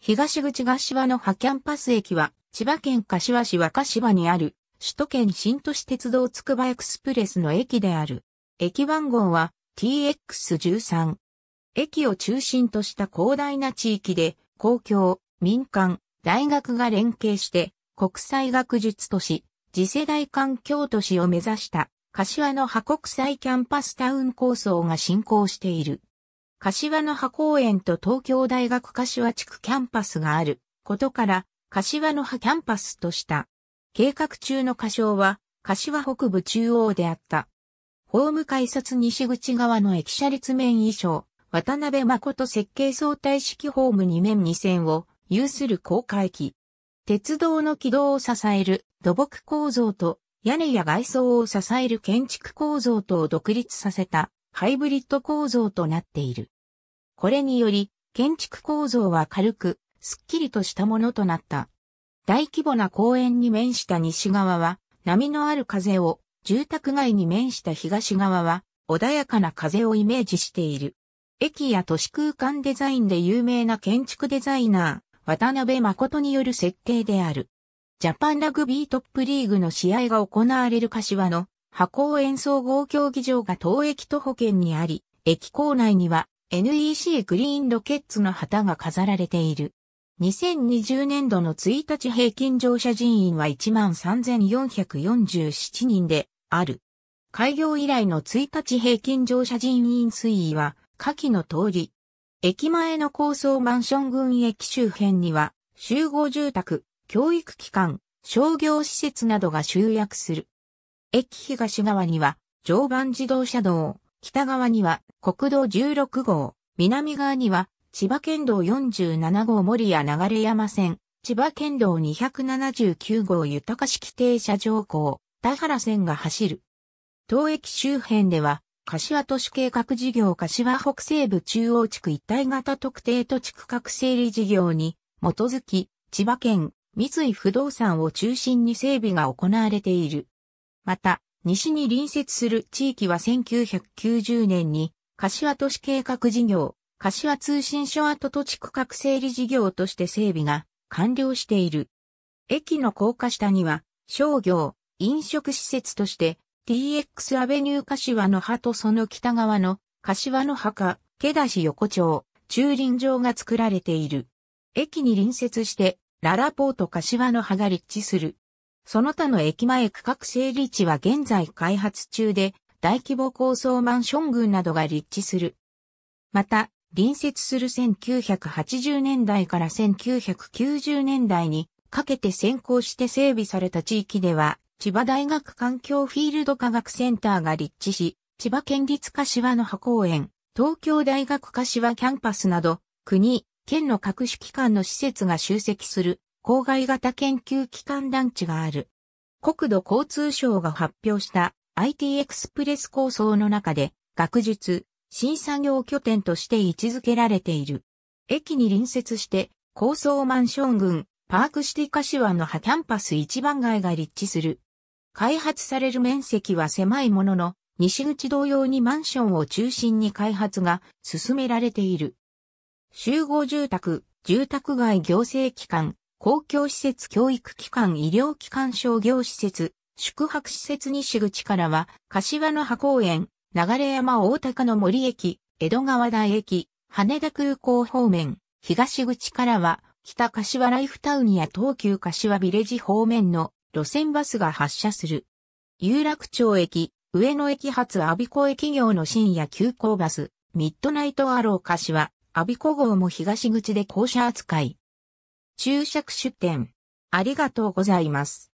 東口柏の葉キャンパス駅は、千葉県柏市若芝にある、首都圏新都市鉄道つくばエクスプレスの駅である。駅番号は TX13。駅を中心とした広大な地域で、公共、民間、大学が連携して、国際学術都市、次世代環境都市を目指した、柏の葉国際キャンパスタウン構想が進行している。柏の葉公園と東京大学柏地区キャンパスがあることから、柏の葉キャンパスとした。計画中の仮称は、柏北部中央であった。ホーム改札西口側の駅舎立面衣装、渡辺誠設計相対式ホーム2面2線を有する高架駅。鉄道の軌道を支える土木構造と屋根や外装を支える建築構造とを独立させたハイブリッド構造となっている。これにより、建築構造は軽く、すっきりとしたものとなった。大規模な公園に面した西側は、波のある風を、住宅街に面した東側は、穏やかな風をイメージしている。駅や都市空間デザインで有名な建築デザイナー、渡辺誠による設計である。ジャパンラグビートップリーグの試合が行われる柏の箱演奏合競技場が当駅徒歩圏にあり、駅構内には NEC グリーンロケッツの旗が飾られている。2020年度の1日平均乗車人員は13,447人である。開業以来の1日平均乗車人員推移は下記の通り。駅前の高層マンション群駅周辺には集合住宅、教育機関、商業施設などが集約する。駅東側には常磐自動車道、北側には国道16号、南側には千葉県道47号森谷流山線、千葉県道279号豊式停車場港、田原線が走る。当駅周辺では、柏都市計画事業柏北西部中央地区一体型特定土地区画整理事業に基づき、千葉県、三井不動産を中心に整備が行われている。また、西に隣接する地域は1990年に、柏都市計画事業、柏通信所跡土地区画整理事業として整備が完了している。駅の高架下には、商業、飲食施設として、TX アベニュー柏の葉とその北側の柏の葉か、毛出し横丁、駐輪場が作られている。駅に隣接して、ララポート柏の葉が立地する。その他の駅前区画整理地は現在開発中で、大規模高層マンション群などが立地する。また、隣接する1980年代から1990年代にかけて先行して整備された地域では、千葉大学環境フィールド科学センターが立地し、千葉県立柏の葉公園、東京大学柏キャンパスなど、国、県の各種機関の施設が集積する郊外型研究機関団地がある。国土交通省が発表した IT エクスプレス構想の中で、学術、新作業拠点として位置づけられている。駅に隣接して、高層マンション群、パークシティ柏の葉キャンパス一番街が立地する。開発される面積は狭いものの、西口同様にマンションを中心に開発が進められている。集合住宅、住宅街行政機関、公共施設教育機関医療機関商業施設、宿泊施設西口からは、柏の葉公園、流山大高の森駅、江戸川台駅、羽田空港方面、東口からは、北柏ライフタウンや東急柏ビレッジ方面の路線バスが発車する。有楽町駅、上野駅発阿ビ子駅業の深夜急行バス、ミッドナイトアロー柏、阿ビ子号も東口で降車扱い。注釈出典。ありがとうございます。